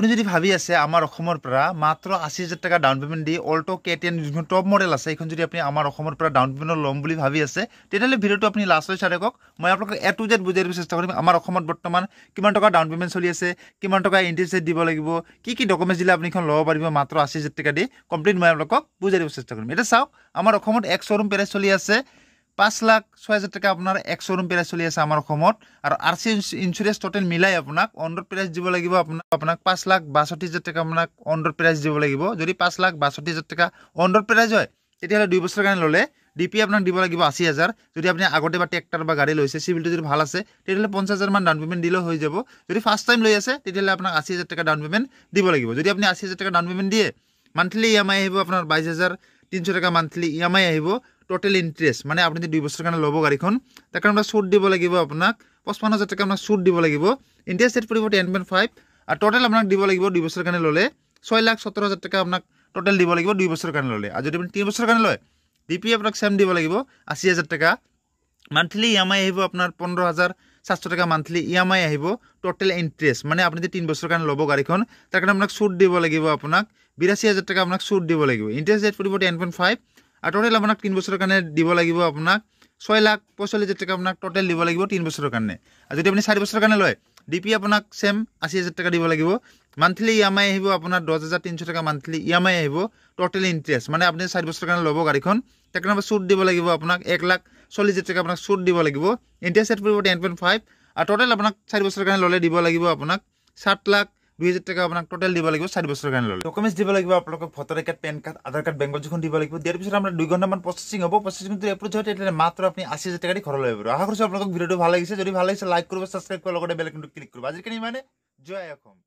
আপুনি যদি ভাবি আছে আমাৰ অসমৰ পৰা মাত্ৰ আশী হাজাৰ টকা ডাউন পে'মেণ্ট দি অল্ট' কে টেন এন যোনখন টপ মডেল আছে সেইখন যদি আপুনি আমাৰ অসমৰ পৰা ডাউন পে'মেণ্ট ল'ম বুলি ভাবি আছে তেতিয়াহ'লে ভিডিঅ'টো আপুনি লাষ্টলৈ চাই থাকক মই আপোনালোকক এ টু জেড বুজাই দিব চেষ্টা কৰিম আমাৰ অসমত বৰ্তমান কিমান টকা ডাউন পে'মেণ্ট চলি আছে কিমান টকা ইণ্টাৰেষ্ট ৰেট দিব লাগিব কি কি ডকুমেণ্টছ দিলে আপুনি এইখন ল'ব পাৰিব মাত্ৰ আশী হাজাৰ টকা দি কমপ্লিট মই আপোনালোকক বুজাই দিব চেষ্টা কৰিম এতিয়া চাওক আমাৰ অসমত এক শ্ব'ৰুম পেৰেজ চলি আছে পাঁচ লাখ ছয় হাজাৰ টকা আপোনাৰ এক এক্সৰুম প্ৰাইজ চলি আছে আমাৰ অসমত আৰু আৰ চি ইঞ্চুৰেঞ্চ টোটেল মিলাই আপোনাক অন ৰোড প্ৰাইজ দিব লাগিব আপোনাক আপোনাক পাঁচ লাখ বাষষ্ঠি হাজাৰ টকা আপোনাক অন ৰোড প্ৰাইজ দিব লাগিব যদি পাঁচ লাখ বাষষ্ঠি হাজাৰ টকা অনৰোড প্ৰাইজ হয় তেতিয়াহ'লে দুই বছৰৰ কাৰণে ল'লে ডি পি আপোনাক দিব লাগিব আশী হাজাৰ যদি আপুনি আগতে বা ট্ৰেক্টৰ বা গাড়ী লৈছে চিভিলটো যদি ভাল আছে তেতিয়াহ'লে পঞ্চাছ হাজাৰমান ডাউন পে'মেণ্ট দিলেও হৈ যাব যদি ফাৰ্ষ্ট টাইম লৈ আছে তেতিয়াহ'লে আপোনাক আশী হাজাৰ টকা ডাউন পে'মেণ্ট দিব লাগিব যদি আপুনি আশী হাজাৰ টকা ডাউন পে'মেণ্ট দিয়ে মান্থলি ই এম আই আহিব আপোনাৰ বাইছ হাজাৰ তিনিশ টকা মান্থলি ই এম আই আহিব টোটেল ইণ্টাৰেষ্ট মানে আপুনি যদি দুই বছৰৰ কাৰণে ল'ব গাড়ীখন তাৰ কাৰণে ছুট দিব লাগিব আপোনাক পঁচপন্ন হাজাৰ টকা আপোনাক ছুট দিব লাগিব ইণ্টাৰেষ্ট ৰেট পৰিব টেন পইণ্ট ফাইভ আৰু টোটেল আপোনাক দিব লাগিব দুই বছৰৰ কাৰণে ল'লে ছয় লাখ সত্তৰ হাজাৰ টকা আপোনাক টোটেল দিব লাগিব দুই বছৰৰ কাৰণে ল'লে আৰু যদি আপুনি তিনি বছৰৰ কাৰণে লয় ডি পি আপোনাক চেম দিব লাগিব আশী হাজাৰ টকা মান্থলি ই এম আই আহিব আপোনাৰ পোন্ধৰ হাজাৰ চাৰিশ টকা মান্থলি ই এম আই আহিব টোটেল ইণ্টাৰেষ্ট মানে আপুনি যদি তিনি বছৰৰ কাৰণে ল'ব গাড়ীখন তাৰ কাৰণে আপোনাক ছুট দিব লাগিব আপোনাক বিৰাশী হাজাৰ টকা আপোনাক ছুট দিব লাগিব ইণ্টাৰেষ্ট ৰেট পৰিব টেন পইণ্ট ফাইভ আৰু টোটেল আপোনাক তিনি বছৰৰ কাৰণে দিব লাগিব আপোনাক ছয় লাখ পঁয়চল্লিছ হাজাৰ টকা আপোনাক টোটেল দিব লাগিব তিনি বছৰৰ কাৰণে আৰু যদি আপুনি চাৰি বছৰৰ কাৰণে লয় ডি পি আপোনাক ছেম আশী হাজাৰ টকা দিব লাগিব মান্থলি ই এম আই আহিব আপোনাৰ দহ হাজাৰ তিনিশ টকা মান্থলি ই এম আই আহিব টোটেল ইণ্টাৰেষ্ট মানে আপুনি চাৰি বছৰৰ কাৰণে ল'ব গাড়ীখন তেখেতৰ নম্বৰ চুট দিব লাগিব আপোনাক এক লাখ চল্লিছ হাজাৰ টকা আপোনাক চুট দিব লাগিব ইণ্টাৰেষ্ট ৰেট পৰিব টেন পইণ্ট ফাইভ আৰু টোটেল আপোনাক চাৰি বছৰৰ কাৰণে ল'লে দিব লাগিব আপোনাক সাত লাখ দুই দুহেজাৰ টকা আপোনাক টোটেল দিব লাগিব চাৰি বছৰৰ কাৰণে ল'লে ডকুমেণ্টছ দিব লাগিব আপোনালোকক voter card PAN card Aadhaar card বেংকৰ যিখন দিব লাগিব দিয়াৰ পিছত আপোনাৰ দুই ঘণ্টামান প্ৰচেছিং হ'ব প্ৰচেছিং যদি এপ্ৰুভ হয় তেতিয়াহ'লে মাত্ৰ আপুনি আশী হাজাৰ টকা দি ঘৰলৈ আহিব আশা কৰিছোঁ আপোনালোকক ভিডিঅ'টো ভাল লাগিছে যদি ভাল লাগিছে লাইক কৰিব ছাবস্ক্ৰাইব কৰিব লগতে বেলেগ কিন্তু ক্লিক কৰিব আজিকালি মানে জয় অসম